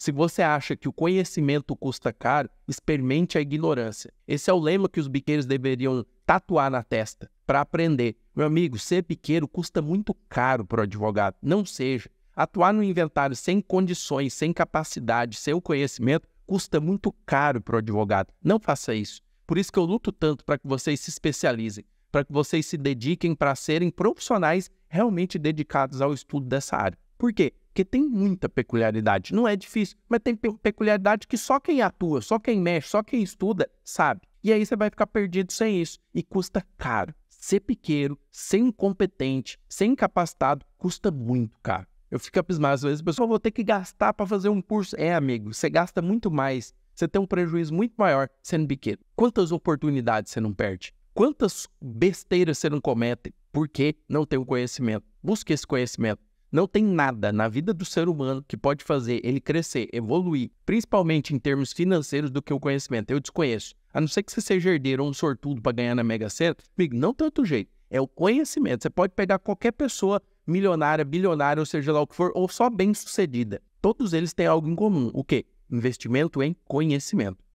Se você acha que o conhecimento custa caro, experimente a ignorância. Esse é o lema que os biqueiros deveriam tatuar na testa para aprender. Meu amigo, ser biqueiro custa muito caro para o advogado. Não seja. Atuar no inventário sem condições, sem capacidade, sem o conhecimento, custa muito caro para o advogado. Não faça isso. Por isso que eu luto tanto para que vocês se especializem, para que vocês se dediquem para serem profissionais realmente dedicados ao estudo dessa área. Por quê? Porque tem muita peculiaridade. Não é difícil, mas tem peculiaridade que só quem atua, só quem mexe, só quem estuda sabe. E aí você vai ficar perdido sem isso. E custa caro. Ser pequeno, ser incompetente, ser incapacitado, custa muito caro. Eu fico abismado às vezes, pessoal, vou ter que gastar para fazer um curso. É, amigo, você gasta muito mais. Você tem um prejuízo muito maior sendo pequeno. Quantas oportunidades você não perde? Quantas besteiras você não comete porque não tem o conhecimento? Busque esse conhecimento. Não tem nada na vida do ser humano que pode fazer ele crescer, evoluir, principalmente em termos financeiros, do que o conhecimento. Eu desconheço. A não ser que você seja herdeiro ou um sortudo para ganhar na Mega Sena, amigo, não tem outro jeito. É o conhecimento. Você pode pegar qualquer pessoa milionária, bilionária, ou seja lá o que for, ou só bem-sucedida. Todos eles têm algo em comum. O quê? Investimento em conhecimento.